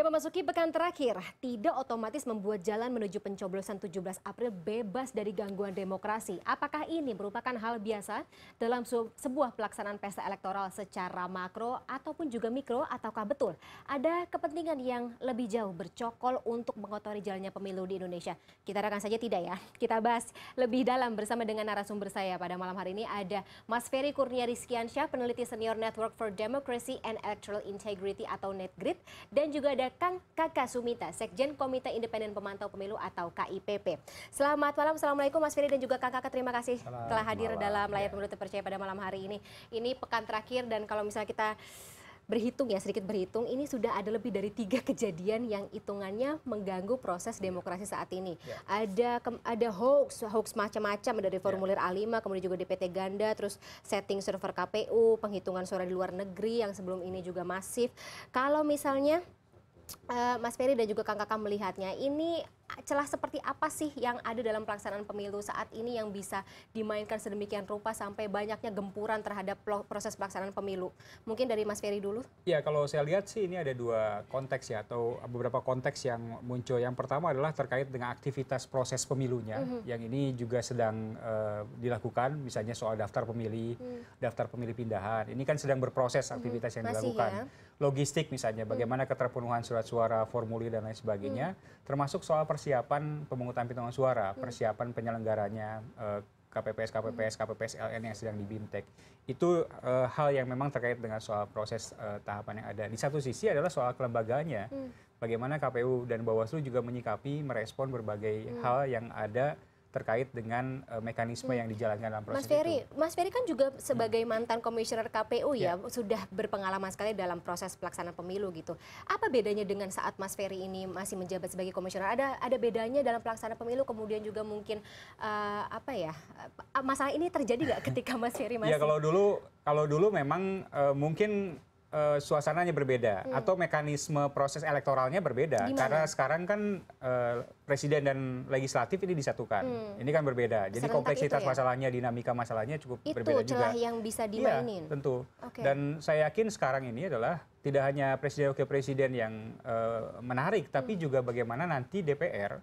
Ya memasuki pekan terakhir tidak otomatis membuat jalan menuju pencoblosan 17 April bebas dari gangguan demokrasi. Apakah ini merupakan hal biasa dalam sebuah pelaksanaan pesta elektoral secara makro ataupun juga mikro ataukah betul ada kepentingan yang lebih jauh bercokol untuk mengotori jalannya pemilu di Indonesia? Kita rekan saja tidak ya. Kita bahas lebih dalam bersama dengan narasumber saya pada malam hari ini ada Mas Ferry Kurnia Rizkiansyah, peneliti senior Network for Democracy and Electoral Integrity atau Netgrid dan juga ada Kang Kakak Sumita, Sekjen Komite Independen Pemantau Pemilu atau KIPP. Selamat malam, Assalamualaikum Mas Ferry dan juga Kang Kakak, terima kasih Selamat telah hadir malam. dalam ya. layar pemilu terpercaya pada malam hari ini. Ini pekan terakhir dan kalau misalnya kita berhitung ya sedikit berhitung ini sudah ada lebih dari tiga kejadian yang hitungannya mengganggu proses iya. demokrasi saat ini Ya. ada ke, ada hoax hoax macam-macam dari formulir ya. A5 kemudian juga DPT ganda terus setting server KPU penghitungan suara di luar negeri yang sebelum ini iya. juga masif kalau misalnya Eh, Mas Ferry dan juga Kang Kakak melihatnya ini celah seperti apa sih yang ada dalam pelaksanaan pemilu saat ini yang bisa dimainkan sedemikian rupa sampai banyaknya gempuran terhadap proses pelaksanaan pemilu? Mungkin dari Mas Ferry dulu. Ya, kalau saya lihat sih ini ada dua konteks ya atau beberapa konteks yang muncul. Yang pertama adalah terkait dengan aktivitas proses pemilunya. Mm -hmm. Yang ini juga sedang uh, dilakukan misalnya soal daftar pemilih, mm. daftar pemilih pindahan. Ini kan sedang berproses mhm. aktivitas mm -hmm. yang Masih dilakukan. Ya? Logistik misalnya bagaimana mhm. keterpenuhan surat suara, formulir dan lain sebagainya, mm. termasuk soal persiapan pemungutan pitungan suara, hmm. persiapan penyelenggaranya eh, KPPS, KPPS, KPPS LN yang sedang di Itu uh, hal yang memang terkait dengan soal proses uh, tahapan yang ada. Di satu sisi adalah soal kelembaganya, Hmm. Bagaimana KPU dan Bawaslu juga menyikapi, merespon berbagai hmm. hal yang ada terkait dengan uh, mekanisme yang dijalankan dalam proses Mas Ferry, itu. Mas Ferry kan juga sebagai hmm. mantan komisioner KPU ya, ya sudah berpengalaman sekali dalam proses pelaksanaan pemilu gitu. Apa bedanya dengan saat Mas Ferry ini masih menjabat sebagai komisioner? Ada ada bedanya dalam pelaksanaan pemilu kemudian juga mungkin uh, apa ya? E, masalah ini terjadi nggak ketika Mas Ferry ya, masih? ya kalau dulu kalau dulu memang uh, mungkin uh, suasananya berbeda hmm. atau mekanisme proses elektoralnya berbeda Gimana? karena sekarang kan uh, presiden dan legislatif ini disatukan. Hmm. Ini kan berbeda. Jadi Serentak kompleksitas ya? masalahnya, dinamika masalahnya cukup itu berbeda juga. Itu yang bisa iya, dimainin. Iya, tentu. Okay. Dan saya yakin sekarang ini adalah tidak hanya presiden wakil presiden yang uh, menarik tapi hmm. juga bagaimana nanti DPR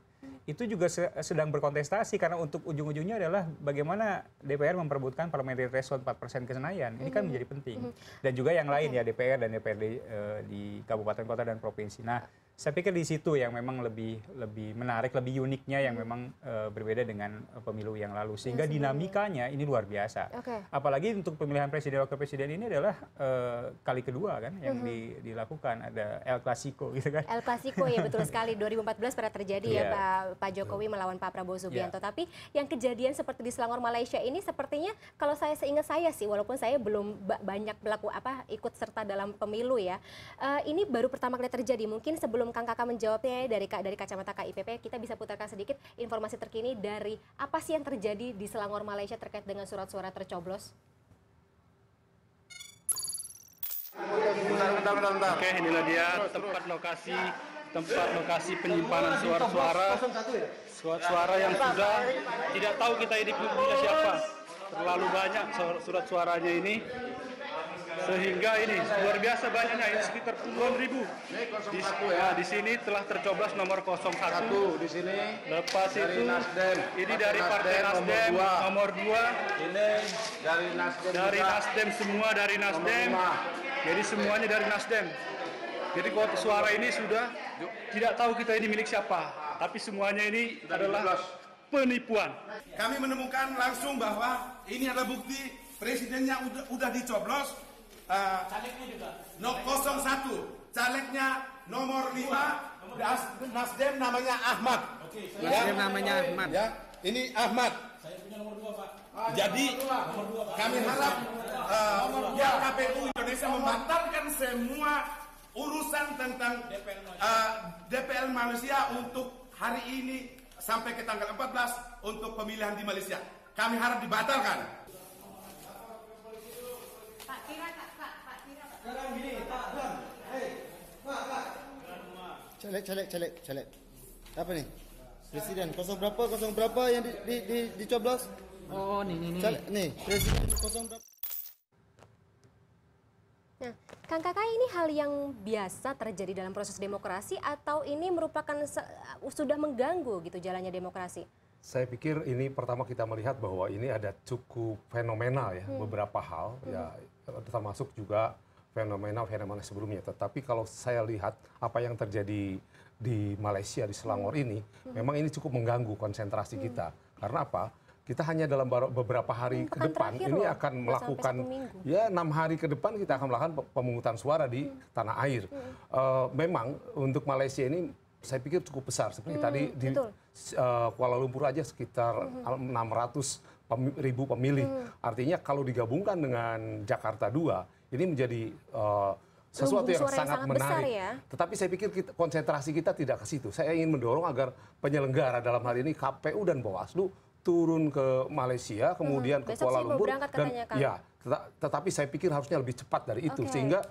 itu juga sedang berkontestasi karena untuk ujung-ujungnya adalah bagaimana DPR memperbutkan parliamentary threshold 4% ke Senayan. Ini kan mhm. menjadi penting. Mhm. Dan juga yang lain ya DPR dan DPRD uh, eh, di kabupaten kota dan provinsi. Nah, saya pikir di situ yang memang lebih lebih menarik, lebih uniknya yang hmm. memang uh, berbeda dengan eh, pemilu yang lalu iya, sehingga ya, dinamikanya ini luar biasa. Okay. Apalagi untuk pemilihan presiden wakil presiden ini adalah uh, kali kedua kan yang mm-hmm. dilakukan ada El Clasico gitu kan. El Clasico ya betul sekali 2014 pernah terjadi yeah. ya iya. Pak Pak Jokowi betul. melawan Pak Prabowo Subianto. Yeah. Tapi yang kejadian seperti di Selangor Malaysia ini sepertinya kalau saya seingat saya sih walaupun saya belum banyak melakukan apa ikut serta dalam pemilu ya. Uh, ini baru pertama kali terjadi mungkin sebelum sebelum Kang Kakak menjawabnya ya, dari dari kacamata KIPP, kita bisa putarkan sedikit informasi terkini dari apa sih yang terjadi di Selangor Malaysia terkait dengan surat suara tercoblos? Bentar, bentar, bentar, bentar. Oke, inilah dia tempat lokasi tempat lokasi penyimpanan suara-suara suara-suara yang sudah tidak tahu kita ini punya siapa terlalu banyak surat suaranya ini sehingga ini luar biasa banyaknya ini sekitar puluhan ribu di, ya. di sini telah tercoblos nomor 01 Satu, di sini lepas dari itu Nasdem. ini dari Partai Nasdem, Nasdem nomor 2 ini dari Nasdem dari juga. Nasdem semua dari Nasdem jadi semuanya dari Nasdem jadi kalau suara ini sudah tidak tahu kita ini milik siapa tapi semuanya ini sudah adalah penipuan kami menemukan langsung bahwa ini adalah bukti presidennya udah, udah dicoblos Eh, calegnya juga. No 01, calegnya nomor 5 Nasdem namanya Ahmad. Oke, ya? Nasdem namanya Ahmad. Ya, ini Ahmad. Saya punya nomor 2, Pak. Ah, Jadi Kami harap uh, eh, KPU Indonesia membatalkan semua urusan tentang DPL Malaysia. Eh, untuk hari ini sampai ke tanggal 14 untuk pemilihan di Malaysia. Kami harap dibatalkan. Pak, kira sekarang gini, Pak, Bang. Hei, Pak, Pak. Celek, celek, celek, celek. Apa nih? Presiden kosong berapa kosong berapa yang di, di, di dicoblos? Oh, nih nih nih. Calek, nih, presiden kosong berapa? Nah, Kang Kakak ini hal yang biasa terjadi dalam proses demokrasi atau ini merupakan uh, sudah mengganggu gitu jalannya demokrasi? Saya pikir ini pertama kita melihat bahwa ini ada cukup fenomenal ya hmm. beberapa hal ya, hmm. ya termasuk juga fenomena-fenomena sebelumnya. Tetapi kalau saya lihat apa yang terjadi di Malaysia di Selangor hmm. ini, hmm. memang ini cukup mengganggu konsentrasi hmm. kita. Karena apa? Kita hanya dalam beberapa hari ke depan ini loh, akan melakukan ya enam hari ke depan kita akan melakukan pemungutan suara di hmm. tanah air. Hmm. Uh, memang untuk Malaysia ini saya pikir cukup besar seperti hmm, tadi di uh, Kuala Lumpur aja sekitar hmm. 600 ribu pemilih. Hmm. Artinya kalau digabungkan dengan Jakarta 2 ini menjadi uh, sesuatu yang sangat, sangat menarik. ya? Tetapi saya pikir kita, konsentrasi kita tidak ke situ. Saya ingin mendorong agar penyelenggara dalam hal ini KPU dan Bawaslu turun ke Malaysia, hmm, kemudian hmm, ke Kuala Lumpur dan ya, tetapi saya pikir harusnya lebih cepat dari itu okay. sehingga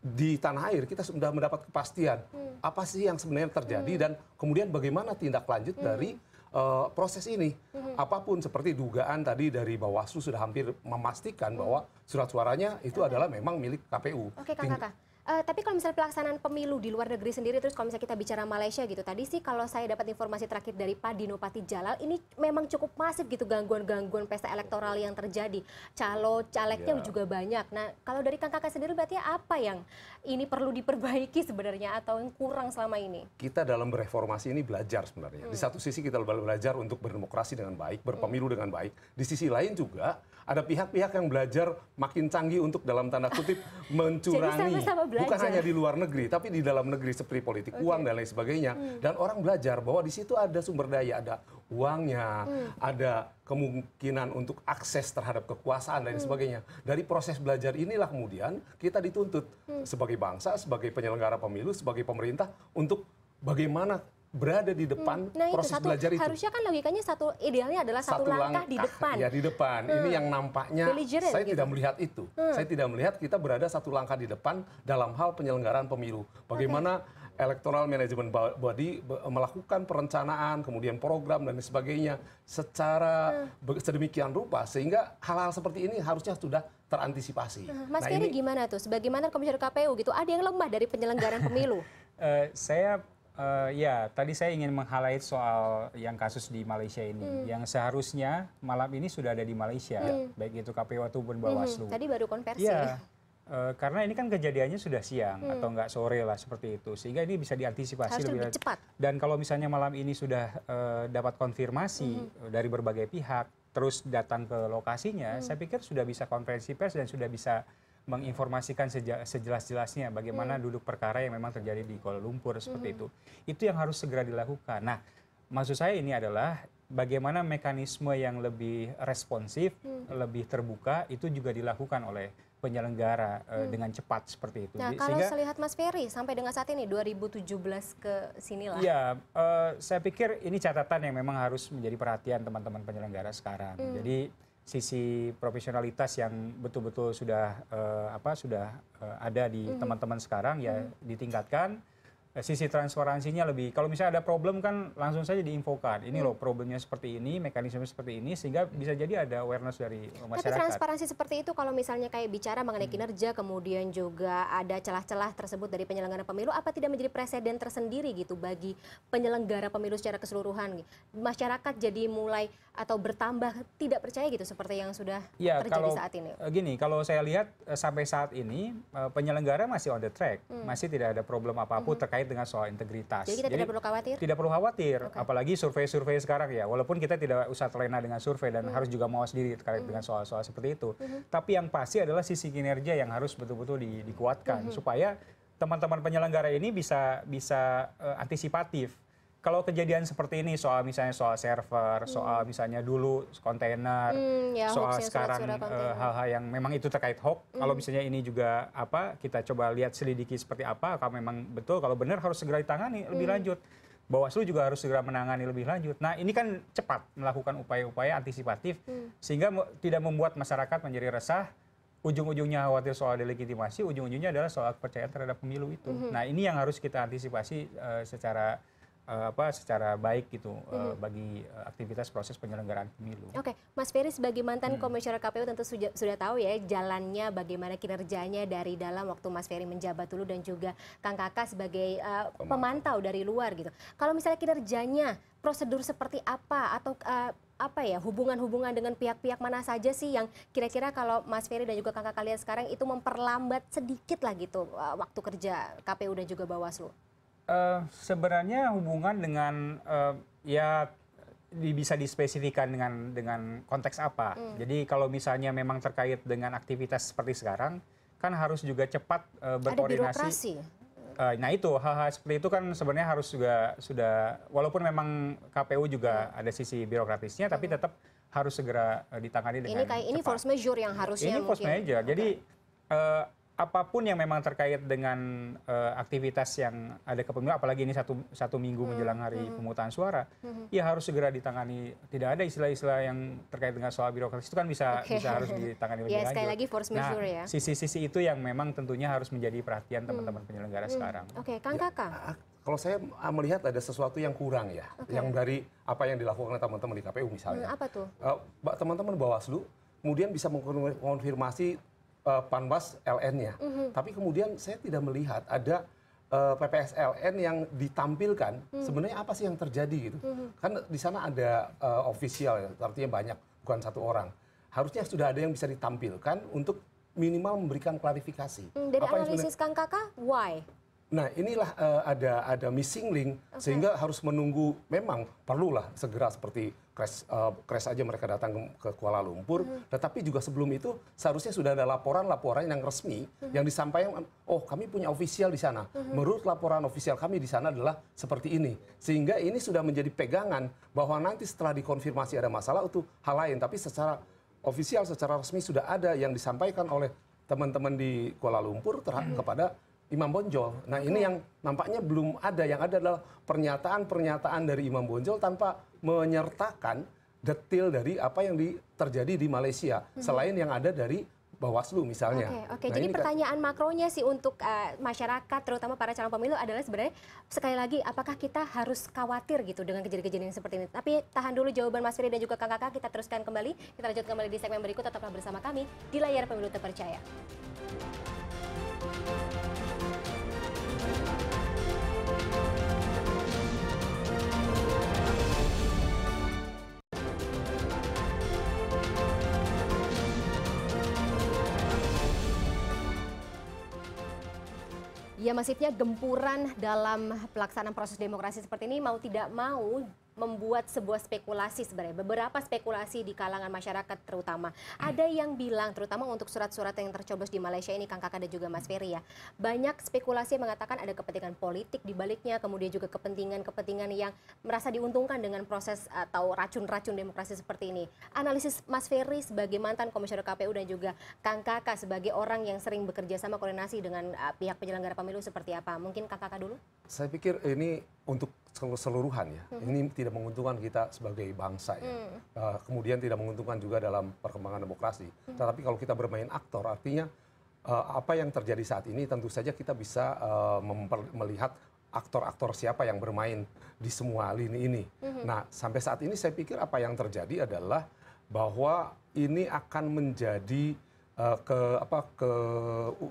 di tanah air kita sudah mendapat kepastian hmm. apa sih yang sebenarnya terjadi hmm. dan kemudian bagaimana tindak lanjut hmm. dari uh, proses ini. Mm-hmm. Apapun seperti dugaan tadi dari Bawaslu sudah hampir memastikan bahwa surat suaranya itu adalah memang milik KPU. Oke, Kang Kakak. Uh, tapi kalau misalnya pelaksanaan pemilu di luar negeri sendiri, terus kalau misalnya kita bicara Malaysia gitu, tadi sih kalau saya dapat informasi terakhir dari Pak Dino Pati Jalal, ini memang cukup masif gitu gangguan-gangguan pesta elektoral yang terjadi. Calo, calegnya yeah. juga banyak. Nah, kalau dari Kang Kakak sendiri berarti apa yang ini perlu diperbaiki sebenarnya atau yang kurang selama ini? Kita dalam bereformasi ini belajar sebenarnya. Hmm. Di satu sisi kita belajar untuk berdemokrasi dengan baik, berpemilu hmm. dengan baik. Di sisi lain juga ada pihak-pihak yang belajar makin canggih untuk dalam tanda kutip mencurangi sama -sama bukan hanya di luar negeri tapi di dalam negeri seperti politik okay. uang dan lain sebagainya hmm. dan orang belajar bahwa di situ ada sumber daya ada uangnya hmm. ada kemungkinan untuk akses terhadap kekuasaan dan hmm. sebagainya dari proses belajar inilah kemudian kita dituntut hmm. sebagai bangsa sebagai penyelenggara pemilu sebagai pemerintah untuk bagaimana berada di depan hmm. nah, proses itu, satu, belajar itu. Harusnya kan logikanya satu idealnya adalah satu, satu langkah, langkah di depan. Ya di depan. Hmm. Ini yang nampaknya saya gitu. tidak melihat itu. Hmm. Saya tidak melihat kita berada satu langkah di depan dalam hal penyelenggaraan pemilu. Bagaimana okay. electoral management body melakukan perencanaan, kemudian program dan sebagainya secara hmm. sedemikian rupa sehingga hal-hal seperti ini harusnya sudah terantisipasi. Hmm. Mas nah, Ferry ini... gimana tuh? Sebagaimana komisioner KPU gitu, ada yang lemah dari penyelenggaraan pemilu? uh, saya Uh, ya, tadi saya ingin meng soal yang kasus di Malaysia ini, hmm. yang seharusnya malam ini sudah ada di Malaysia, hmm. baik itu KPU pun hmm, Bawaslu. Hmm. Tadi baru konversi. Ya, uh, karena ini kan kejadiannya sudah siang hmm. atau nggak sore lah seperti itu, sehingga ini bisa diantisipasi lebih, lebih cepat. Dan kalau misalnya malam ini sudah uh, dapat konfirmasi hmm. dari berbagai pihak, terus datang ke lokasinya, hmm. saya pikir sudah bisa konferensi pers dan sudah bisa menginformasikan sejelas-jelasnya bagaimana hmm. duduk perkara yang memang terjadi di Kuala Lumpur seperti hmm. itu. Itu yang harus segera dilakukan. Nah, maksud saya ini adalah bagaimana mekanisme yang lebih responsif, hmm. lebih terbuka itu juga dilakukan oleh penyelenggara eh, hmm. dengan cepat seperti itu. Nah, kalau Sehingga, selihat Mas Ferry sampai dengan saat ini 2017 ke sinilah. Ya, uh, saya pikir ini catatan yang memang harus menjadi perhatian teman-teman penyelenggara sekarang. Hmm. Jadi sisi profesionalitas yang betul betul sudah eh, apa sudah eh, ada di mhm. teman teman sekarang ya mhm. ditingkatkan Eh, sisi transparansinya lebih kalau misalnya ada problem kan langsung saja diinfokan ini hmm. loh problemnya seperti ini mekanisme seperti ini sehingga hmm. bisa jadi ada awareness dari eh, masyarakat tapi transparansi seperti itu kalau misalnya kayak bicara mengenai hmm. kinerja kemudian juga ada celah-celah tersebut dari penyelenggara pemilu apa tidak menjadi presiden tersendiri gitu bagi penyelenggara pemilu secara keseluruhan masyarakat jadi mulai atau bertambah tidak percaya gitu seperti yang sudah ya, terjadi kalau, saat ini eh, gini kalau saya lihat sampai saat ini penyelenggara masih on the track hmm. masih tidak ada problem apapun hmm. terkait terkait dengan soal integritas. Jadi kita Jadi, tidak perlu khawatir? Tidak perlu khawatir, okay. apalagi survei-survei sekarang ya, walaupun kita tidak usah terlena dengan survei dan hmm. harus juga mawas diri terkait hmm. dengan soal-soal seperti itu. Hmm. Tapi yang pasti adalah sisi kinerja yang harus betul-betul di, dikuatkan, hmm. supaya teman-teman penyelenggara ini bisa bisa uh, antisipatif kalau kejadian seperti ini soal misalnya soal server, hmm. soal misalnya dulu kontainer, hmm, ya, soal sekarang eh, hal-hal uh, yang memang itu terkait hoax. Hmm. Kalau misalnya ini juga apa kita coba lihat selidiki seperti apa, kalau memang betul, kalau benar harus segera ditangani lebih hmm. lanjut. Bawaslu juga harus segera menangani lebih lanjut. Nah ini kan cepat melakukan upaya-upaya antisipatif hmm. sehingga tidak membuat masyarakat menjadi resah. Ujung-ujungnya khawatir soal delegitimasi, ujung-ujungnya adalah soal kepercayaan terhadap pemilu itu. Hmm. Nah ini yang harus kita antisipasi uh, secara Eh, apa secara baik gitu hmm. bagi eh, aktivitas proses penyelenggaraan pemilu. Oke, okay. Mas Ferry sebagai mantan hmm. komisioner KPU tentu sudah, sudah tahu ya jalannya bagaimana kinerjanya dari dalam waktu Mas Ferry menjabat dulu dan juga Kang Kakak sebagai uh, pemantau. dari luar gitu. Kalau misalnya kinerjanya prosedur seperti apa atau uh, apa ya hubungan-hubungan dengan pihak-pihak mana saja sih yang kira-kira kalau Mas Ferry dan juga kakak kalian sekarang itu memperlambat sedikit lah gitu waktu kerja KPU dan juga Bawaslu? Eh, sebenarnya hubungan dengan eh, ya bisa dispesifikan dengan dengan konteks apa. Hmm. Jadi kalau misalnya memang terkait dengan aktivitas seperti sekarang, kan harus juga cepat uh, berkoordinasi. Uh, nah itu hal-hal seperti itu kan sebenarnya harus juga sudah walaupun memang KPU juga hmm. ada sisi birokratisnya, tapi hmm. tetap harus segera ditangani dengan ini kayak cepat. ini force major yang harusnya ini mungkin. force major. Jadi okay apapun yang memang terkait dengan uh, aktivitas yang ada ke pemilu, apalagi ini satu, satu minggu hmm, menjelang hari hmm. pemungutan suara, hmm. ya harus segera ditangani. Tidak ada istilah-istilah yang terkait dengan soal birokrasi itu kan bisa okay. bisa harus ditangani lebih ya, Sekali lagi force nah, measure ya. Sisi-sisi itu yang memang tentunya harus menjadi perhatian hmm. teman-teman hmm. penyelenggara hmm. sekarang. Oke, okay. Kang ya, Kakak. Ah, kalau saya ah, melihat ada sesuatu yang kurang ya, okay. yang dari apa yang dilakukan oleh teman-teman di KPU misalnya. Hmm, apa tuh? Eh, teman-teman Bawaslu kemudian bisa mengkonfirmasi uh, Panwas LN-nya. Mm -hmm. Tapi kemudian saya tidak melihat ada uh, eh, LN yang ditampilkan mm -hmm. sebenarnya apa sih yang terjadi gitu. Mm -hmm. Kan di sana ada uh, official ya, artinya banyak, bukan satu orang. Harusnya sudah ada yang bisa ditampilkan untuk minimal memberikan klarifikasi. Mm, dari apa analisis Kang Kakak, why? Nah, inilah uh, ada ada missing link okay. sehingga harus menunggu memang perlulah segera seperti crash, uh, crash aja mereka datang ke, ke Kuala Lumpur. Hmm. Tetapi juga sebelum itu seharusnya sudah ada laporan-laporan yang resmi hmm. yang disampaikan, oh kami punya ofisial di sana. Hmm. Menurut laporan ofisial kami di sana adalah seperti ini. Sehingga ini sudah menjadi pegangan bahwa nanti setelah dikonfirmasi ada masalah itu hal lain. Tapi secara ofisial, secara resmi sudah ada yang disampaikan oleh teman-teman di Kuala Lumpur kepada Imam Bonjol. Nah okay. ini yang nampaknya belum ada. Yang ada adalah pernyataan-pernyataan dari Imam Bonjol tanpa menyertakan detil dari apa yang di, terjadi di Malaysia. Hmm. Selain yang ada dari Bawaslu misalnya. Oke, okay, okay. nah, jadi pertanyaan kan... makronya sih untuk uh, masyarakat terutama para calon pemilu adalah sebenarnya sekali lagi apakah kita harus khawatir gitu dengan kejadian-kejadian seperti ini. Tapi tahan dulu jawaban Mas Ferry dan juga Kang kakak kita teruskan kembali. Kita lanjut kembali di segmen berikut tetaplah bersama kami di layar pemilu terpercaya. Ya maksudnya gempuran dalam pelaksanaan proses demokrasi seperti ini mau tidak mau membuat sebuah spekulasi sebenarnya, beberapa spekulasi di kalangan masyarakat terutama. Hmm. Ada yang bilang, terutama untuk surat-surat yang tercoblos di Malaysia ini, Kang Kakak dan juga Mas Ferry ya, banyak spekulasi yang mengatakan ada kepentingan politik di baliknya, kemudian juga kepentingan-kepentingan yang merasa diuntungkan dengan proses eh, atau racun-racun demokrasi seperti ini. Analisis Mas Ferry sebagai mantan komisioner KPU dan juga Kang Kakak sebagai orang yang sering bekerja sama koordinasi dengan eh, pihak penyelenggara pemilu seperti apa? Mungkin Kang Kakak dulu? Saya pikir ini untuk keseluruhan ya. Hmm. Ini tidak menguntungkan kita sebagai bangsa ya. Hmm. Uh, kemudian tidak menguntungkan juga dalam perkembangan demokrasi. Hmm. Tetapi kalau kita bermain aktor, artinya uh, apa yang terjadi saat ini tentu saja kita bisa uh, melihat aktor-aktor siapa yang bermain di semua lini ini. Hmm. Nah sampai saat ini saya pikir apa yang terjadi adalah bahwa ini akan menjadi Eh, ke apa ke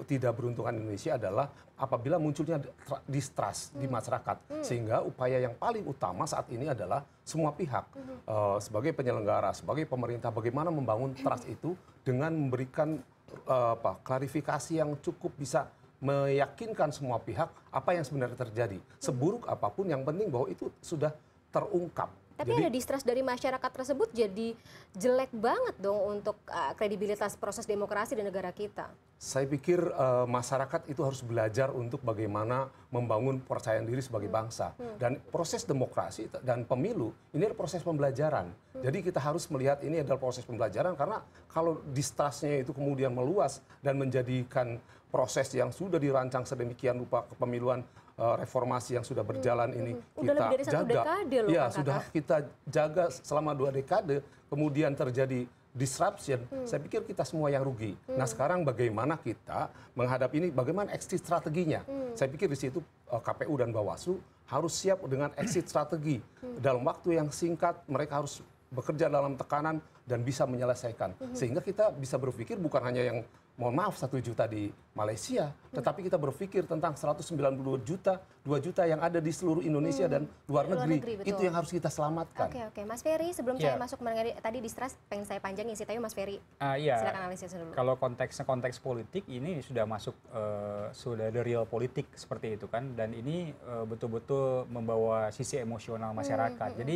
tidak beruntungan Indonesia adalah apabila munculnya distrust hmm. di masyarakat hmm. sehingga upaya yang paling utama saat ini adalah semua pihak hmm. uh, sebagai penyelenggara sebagai pemerintah bagaimana membangun hmm. trust itu dengan memberikan uh, apa klarifikasi yang cukup bisa meyakinkan semua pihak apa yang sebenarnya terjadi hmm. seburuk apapun yang penting bahwa itu sudah terungkap tapi jadi, ada distrust dari masyarakat tersebut jadi jelek banget dong untuk uh, kredibilitas proses demokrasi di negara kita. Saya pikir uh, masyarakat itu harus belajar untuk bagaimana membangun percayaan diri sebagai hmm. bangsa hmm. dan proses demokrasi dan pemilu ini adalah proses pembelajaran. Hmm. Jadi kita harus melihat ini adalah proses pembelajaran karena kalau distrustnya itu kemudian meluas dan menjadikan proses yang sudah dirancang sedemikian rupa kepemiluan Eh, reformasi yang sudah berjalan ini kita udah dari satu jaga. Dekade loh, ya, kan sudah kita jaga selama dua dekade, kemudian terjadi disruption, hmm. saya pikir kita semua yang rugi. Hmm. Nah, sekarang bagaimana kita menghadapi ini? Bagaimana exit strateginya? Hmm. Saya pikir di situ eh, KPU dan Bawaslu harus siap dengan exit strategi. Hmm. Dalam waktu yang singkat mereka harus bekerja dalam tekanan dan bisa menyelesaikan. Mm-hmm. Sehingga kita bisa berpikir bukan hanya yang mohon maaf satu juta di Malaysia, tetapi kita berpikir tentang 192 juta, 2 juta yang ada di seluruh Indonesia hmm. dan luar, luar negeri, itu yang harus kita selamatkan. Oke okay, oke, okay. Mas Ferry sebelum yeah. saya iya. masuk mengenai tadi di pengen saya panjangin sih, tapi Mas Ferry uh, yeah. Iya. silakan analisis dulu. Kalau konteksnya konteks politik ini sudah masuk uh, sudah the real politik seperti itu kan, dan ini eh, betul-betul uh, membawa sisi emosional masyarakat. Hmm, hmm, hmm. Jadi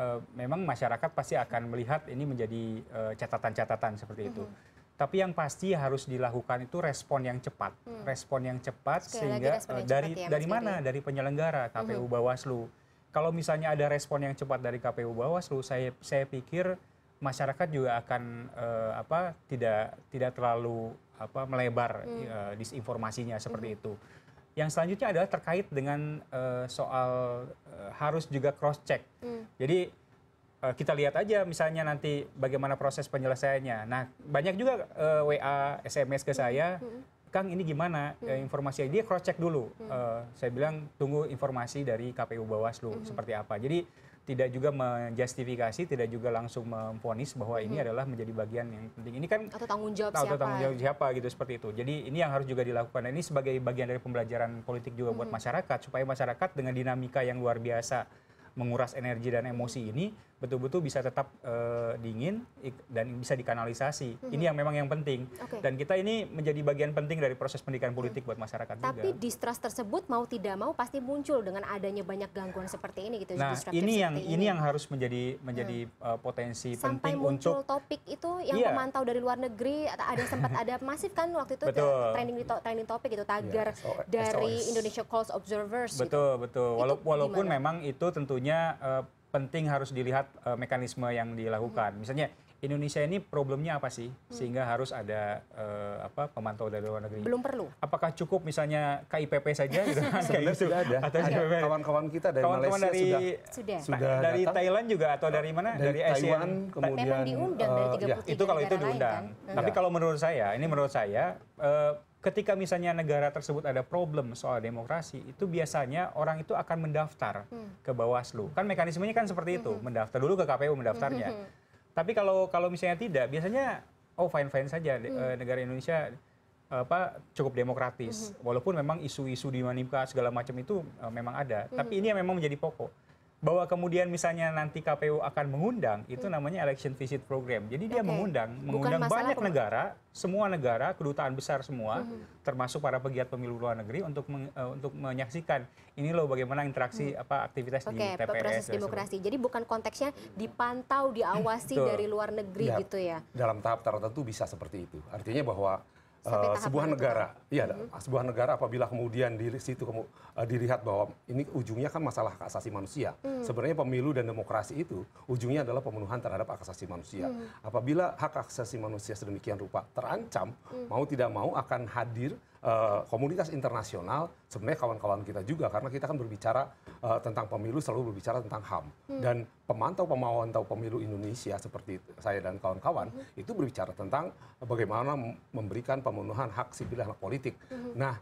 uh, memang masyarakat pasti akan melihat ini menjadi catatan-catatan uh, seperti hmm. seperti itu. Hmm. Tapi yang pasti harus dilakukan itu respon yang cepat, hmm. respon yang cepat Sekali sehingga eh, yang dari cepat ya, dari mana? Dari penyelenggara KPU hmm. Bawaslu. Kalau misalnya ada respon yang cepat dari KPU Bawaslu, saya saya pikir masyarakat juga akan uh, apa tidak tidak terlalu apa melebar hmm. uh, disinformasinya seperti hmm. itu. Yang selanjutnya adalah terkait dengan uh, soal uh, harus juga cross check. Hmm. Jadi Eh, kita lihat aja misalnya nanti bagaimana proses penyelesaiannya. Nah, banyak juga uh, eh, WA, SMS ke saya, mm-hmm. Kang ini gimana hmm. informasi informasinya? Dia cross check dulu. Uh, saya bilang tunggu informasi dari KPU Bawaslu hmm. seperti apa. Jadi tidak juga menjustifikasi, tidak juga langsung memfonis bahwa hmm. ini mm-hmm. adalah menjadi bagian yang penting. Ini kan atau tanggung jawab atau siapa? tanggung jawab siapa gitu seperti itu. Jadi ini yang harus juga dilakukan. Ini sebagai bagian dari pembelajaran politik juga hmm. buat masyarakat supaya masyarakat dengan dinamika yang luar biasa menguras energi dan emosi ini betul-betul bisa tetap uh, dingin dan bisa dikanalisasi. Mm-hmm. Ini yang memang yang penting. Okay. Dan kita ini menjadi bagian penting dari proses pendidikan politik mm. buat masyarakat Tapi juga. Tapi distrust tersebut mau tidak mau pasti muncul dengan adanya banyak gangguan seperti ini gitu. Nah, ini yang ini. ini yang harus menjadi menjadi mm. uh, potensi Sampai penting muncul untuk topik itu yang yeah. pemantau dari luar negeri ada sempat ada masif kan waktu itu betul. trending di to, trending topik itu tagar yeah. so, dari SOS. Indonesia Calls Observers. Betul, gitu. betul. Wala- walaupun gimana? memang itu tentunya uh, penting harus dilihat uh, mekanisme yang dilakukan. Misalnya Indonesia ini problemnya apa sih sehingga harus ada uh, apa pemantau dari luar negeri? Belum perlu. Apakah cukup misalnya KIPP saja gitu? Sebenarnya gitu. sudah ada. Atau kawan-kawan kita dari kawan -kawan Malaysia dari, sudah. Sudah. Dari Thailand juga atau dari mana? Dari, dari Taiwan Asian. kemudian. Memang diundang uh, dari 33 eh, ya. Itu kalau itu diundang. kan? Tapi ya. kalau menurut saya, ini menurut saya uh, ketika misalnya negara tersebut ada problem soal demokrasi, itu biasanya orang itu akan mendaftar hmm. ke Bawaslu. Kan mekanismenya kan seperti itu, hmm. mendaftar dulu ke KPU mendaftarnya. Hmm. Tapi kalau kalau misalnya tidak, biasanya oh fine-fine saja hmm. Eh, negara Indonesia apa cukup demokratis. Hmm. Walaupun memang isu-isu dimanipulasi segala macam itu e, memang ada, hmm. tapi ini yang memang menjadi pokok bahwa kemudian misalnya nanti KPU akan mengundang itu hmm. namanya election visit program. Jadi dia okay. mengundang mengundang Bukan banyak negara, semua negara, kedutaan besar semua, hmm. termasuk para pegiat pemilu luar negeri untuk meng, eh, untuk menyaksikan ini loh bagaimana interaksi hmm. apa aktivitas okay, di TPS proses demokrasi. Jadi bukan konteksnya hmm. dipantau, diawasi dari luar negeri ya, gitu ya. Dalam tahap tertentu bisa seperti itu. Artinya bahwa uh, sebuah negara. Iya, mm-hmm. sebuah negara apabila kemudian di situ kemu, uh, dilihat bahwa ini ujungnya kan masalah hak asasi manusia. Mm. Sebenarnya pemilu dan demokrasi itu ujungnya adalah pemenuhan terhadap hak asasi manusia. Mm. Apabila hak asasi manusia sedemikian rupa terancam, mm. mau tidak mau akan hadir Eh, komunitas internasional sebenarnya kawan-kawan kita juga karena kita kan berbicara uh, tentang pemilu selalu berbicara tentang HAM hmm. dan pemantau pemantau pemilu Indonesia seperti saya dan kawan-kawan hmm. itu berbicara tentang bagaimana memberikan pemenuhan hak sipil dan hak politik. Hmm. Nah,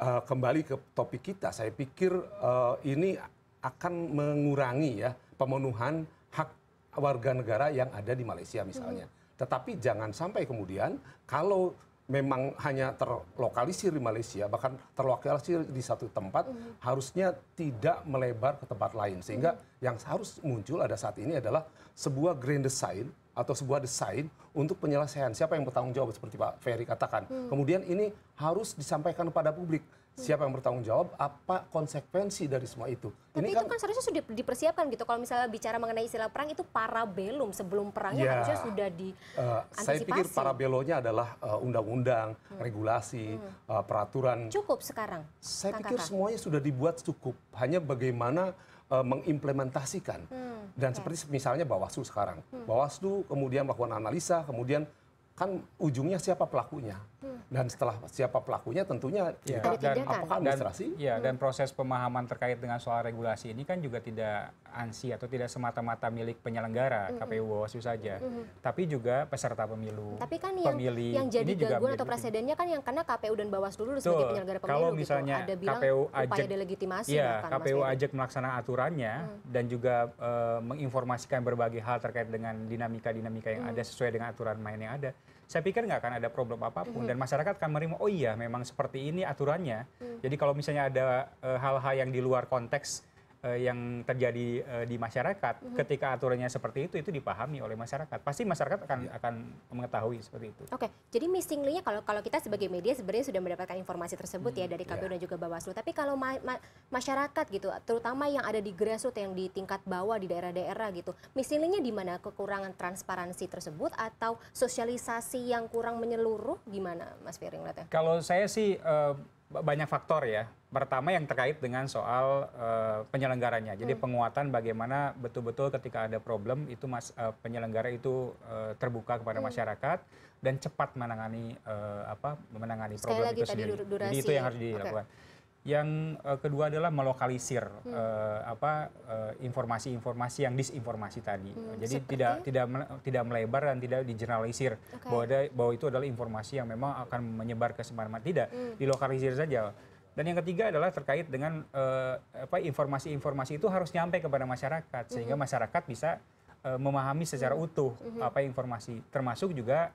uh, kembali ke topik kita, saya pikir uh, ini akan mengurangi ya pemenuhan hak warga negara yang ada di Malaysia misalnya. Hmm. Tetapi jangan sampai kemudian kalau memang hanya terlokalisir di Malaysia bahkan terlokalisir di satu tempat mm. harusnya tidak melebar ke tempat lain sehingga mm. yang harus muncul ada saat ini adalah sebuah grand design atau sebuah desain untuk penyelesaian siapa yang bertanggung jawab seperti Pak Ferry katakan mm. kemudian ini harus disampaikan kepada publik Siapa yang bertanggung jawab? Apa konsekuensi dari semua itu? Tapi ini itu kan, kan seharusnya sudah dipersiapkan gitu. Kalau misalnya bicara mengenai istilah perang itu parabelum sebelum perangnya ya, harusnya sudah di uh, Saya pikir parabelonya adalah eh, undang-undang, hmm. regulasi, hmm. Uh, peraturan. Cukup sekarang. Saya kan, pikir semuanya sudah dibuat cukup. Hanya bagaimana uh, mengimplementasikan. Hmm. Dan okay. seperti misalnya Bawaslu sekarang. Hmm. Bawaslu kemudian melakukan analisa, kemudian kan ujungnya siapa pelakunya? Dan setelah siapa pelakunya tentunya iya. ya. dan apakah administrasi? Iya, dan, ya, hmm. dan proses pemahaman terkait dengan soal regulasi ini kan juga tidak ansi atau tidak semata-mata milik penyelenggara KPU -hmm. KPU Bawaslu saja, -hmm. tapi juga peserta pemilu. Tapi kan yang pemilih, yang jadi ini gangguan juga atau presidennya kan yang karena KPU dan Bawaslu dulu sebagai penyelenggara pemilu. Kalau gitu. misalnya gitu. ada bilang KPU ajak delegitimasi ya, kan, KPU ajak melaksanakan aturannya hmm. dan juga uh, menginformasikan berbagai hal terkait dengan dinamika-dinamika yang hmm. ada sesuai dengan aturan main yang ada saya pikir nggak akan ada problem apapun mm -hmm. dan masyarakat akan menerima oh iya memang seperti ini aturannya. Mm. Jadi kalau misalnya ada eh, hal-hal e, yang di luar konteks Eh, yang terjadi eh, di masyarakat mm-hmm. ketika aturannya seperti itu itu dipahami oleh masyarakat pasti masyarakat akan yeah. akan mengetahui seperti itu. Oke, jadi missingly-nya kalau kalau kita sebagai media sebenarnya sudah mendapatkan informasi tersebut ya hmm, ya dari KPU yeah. dan juga Bawaslu. Tapi kalau ma ma masyarakat gitu, terutama yang ada di grassroots yang di tingkat bawah di daerah-daerah gitu, missingly-nya di mana kekurangan transparansi tersebut atau sosialisasi yang kurang menyeluruh gimana Mas Ferry ngeliatnya? Kalau saya sih uh, banyak faktor ya. Pertama yang terkait dengan soal uh, penyelenggaranya. Jadi hmm. penguatan bagaimana betul-betul ketika ada problem itu mas, uh, penyelenggara itu uh, terbuka kepada hmm. masyarakat dan cepat menangani uh, apa menangani Sekali problem itu sendiri. Durasi. Jadi itu yang harus dilakukan. Okay yang uh, kedua adalah melokalisir hmm. Eh, eh, informasi-informasi uh, yang disinformasi tadi. Hmm, Jadi seperti? tidak tidak tidak melebar dan tidak digeneralisir okay. bahwa ada, bahwa itu adalah informasi yang memang akan menyebar ke semarang tidak, hmm. dilokalisir saja. Dan yang ketiga adalah terkait dengan uh, informasi-informasi itu harus nyampe kepada masyarakat sehingga hmm. masyarakat bisa uh, memahami secara hmm. utuh hmm. apa informasi termasuk juga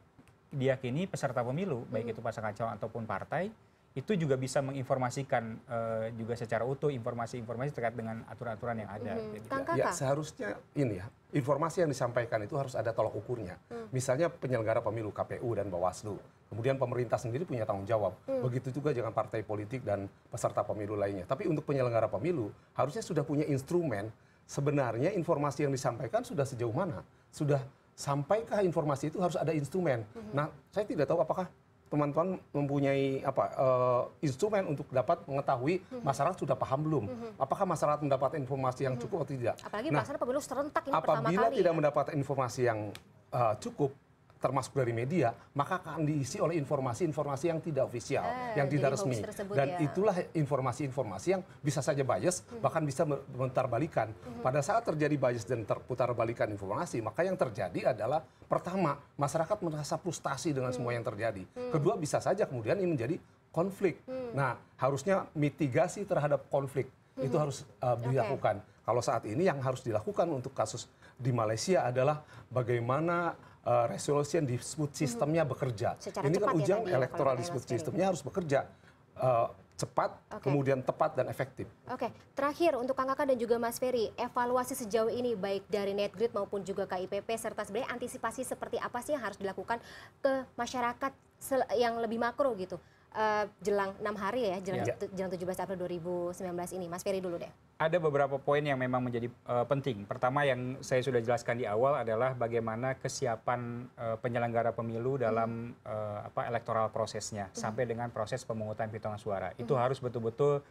diyakini peserta pemilu baik hmm. itu pasangan calon ataupun partai itu juga bisa menginformasikan uh, juga secara utuh informasi-informasi terkait dengan aturan-aturan yang ada. Mm -hmm. Ya seharusnya ini ya informasi yang disampaikan itu harus ada tolak ukurnya. Mm. Misalnya penyelenggara pemilu KPU dan Bawaslu, kemudian pemerintah sendiri punya tanggung jawab. Mm. Begitu juga dengan partai politik dan peserta pemilu lainnya. Tapi untuk penyelenggara pemilu harusnya sudah punya instrumen sebenarnya informasi yang disampaikan sudah sejauh mana, sudah sampaikah informasi itu harus ada instrumen. Mm -hmm. Nah saya tidak tahu apakah teman-teman mempunyai apa uh, instrumen untuk dapat mengetahui mm-hmm. masyarakat sudah paham belum? Mm-hmm. Apakah masyarakat mendapat informasi yang mhm. cukup mm-hmm. atau tidak? Apalagi nah, pasar pemilu serentak ini apabila pertama kali. tidak ya? mendapat informasi yang uh, cukup, termasuk dari media, maka akan diisi oleh informasi-informasi yang tidak ofisial, eh, yang tidak resmi. Dan ya. itulah informasi-informasi yang bisa saja bias, hmm. bahkan bisa mentarbalikan. Hmm. Pada saat terjadi bias dan terputar balikan informasi, maka yang terjadi adalah pertama, masyarakat merasa frustasi dengan hmm. semua yang terjadi. Hmm. Kedua, bisa saja kemudian ini menjadi konflik. Hmm. Nah, harusnya mitigasi terhadap konflik hmm. itu harus uh, dilakukan. Okay. Kalau saat ini yang harus dilakukan untuk kasus di Malaysia adalah bagaimana uh, yang dispute sistemnya bekerja. Secara ini kan ya ujang ya elektoral dispute sistemnya harus bekerja. Uh, cepat, okay. kemudian tepat dan efektif. Oke, okay. terakhir untuk Kang Kakak dan juga Mas Ferry, evaluasi sejauh ini baik dari Netgrid maupun juga KIPP serta sebenarnya antisipasi seperti apa sih yang harus dilakukan ke masyarakat yang lebih makro gitu Eh, jelang enam hari ya, jelang, ya. jelang 17 April 2019 ini. Mas Ferry dulu deh. Ada beberapa poin yang memang menjadi uh, penting. Pertama yang saya sudah jelaskan di awal adalah bagaimana kesiapan uh, penyelenggara pemilu dalam uh, apa elektoral prosesnya hmm. sampai dengan proses pemungutan hitungan suara. Hmm. Itu harus betul-betul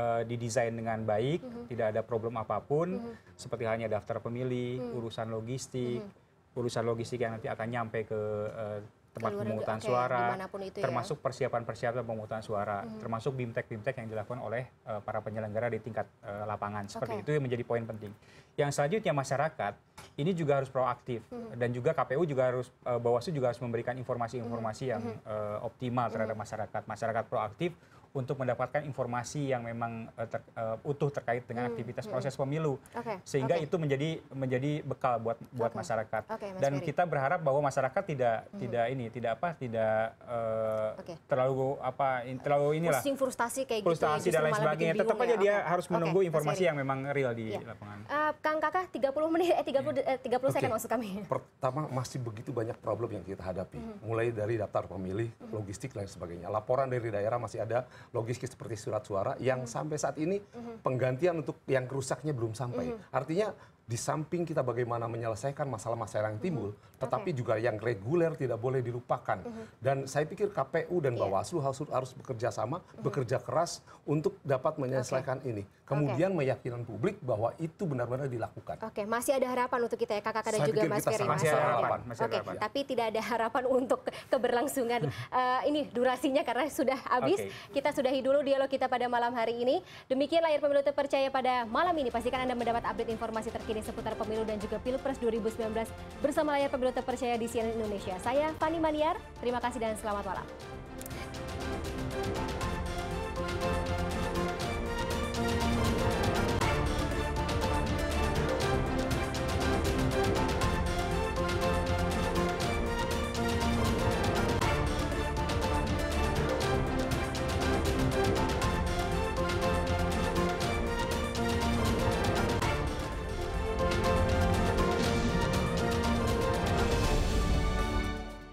uh, didesain dengan baik, hmm. tidak ada problem apapun hmm. seperti halnya daftar pemilih, hmm. urusan logistik, hmm. urusan logistik yang nanti akan nyampe ke uh, tempat pemungutan okay, suara, itu ya. termasuk persiapan-persiapan ya? pemungutan suara, -hmm. termasuk bimtek-bimtek yang dilakukan oleh uh, para penyelenggara di tingkat uh, lapangan. Seperti okay. itu yang menjadi poin penting. Yang selanjutnya masyarakat ini juga harus proaktif -hmm. dan juga KPU juga harus uh, Bawaslu juga harus memberikan informasi-informasi -hmm. yang -hmm. uh, optimal terhadap -hmm. masyarakat. Masyarakat proaktif untuk mendapatkan informasi yang memang uh, ter, uh, utuh terkait dengan hmm, aktivitas hmm. proses pemilu. Okay, Sehingga okay. itu menjadi menjadi bekal buat buat okay. masyarakat. Okay, Mas Dan Ferry. kita berharap bahwa masyarakat tidak hmm. tidak ini tidak apa tidak uh, eh, okay. terlalu apa in, terlalu inilah Pusing frustasi kayak frustasi gitu. Frustasi dan lain sebagainya. Tetap aja ya. dia okay. harus menunggu okay, informasi yang memang real di yeah. lapangan. Uh, Kang Kakak 30 menit eh 30 yeah. Iya. eh, 30 okay. second maksud kami. Pertama masih begitu banyak problem yang kita hadapi. Mm -hmm. Mulai dari daftar pemilih, mm -hmm. logistik dan sebagainya. Laporan dari daerah masih ada logistik seperti surat suara yang hmm. sampai saat ini hmm. penggantian untuk yang rusaknya belum sampai hmm. artinya di samping kita bagaimana menyelesaikan masalah-masalah yang mm-hmm. timbul, mm -hmm. tetapi okay. juga yang reguler tidak boleh dilupakan. Mm -hmm. Dan saya pikir KPU dan iya. Bawaslu yeah. harus harus bekerja sama, mm -hmm. bekerja keras untuk dapat menyelesaikan okay. ini. Kemudian okay. meyakinkan publik bahwa itu benar-benar dilakukan. Oke, okay. masih ada harapan untuk kita ya kakak kakak dan saya juga Mas Ferry. Masih, ada harapan. Oke, Okay. Ya. Tapi tidak ada harapan untuk keberlangsungan uh, ini durasinya karena sudah habis. Okay. Kita sudahi dulu dialog kita pada malam hari ini. Demikian layar pemilu terpercaya pada malam ini. Pastikan Anda mendapat update informasi terkini terkini seputar pemilu dan juga Pilpres 2019 bersama layar pemilu terpercaya di CNN Indonesia. Saya Fani Maniar, terima kasih dan selamat malam.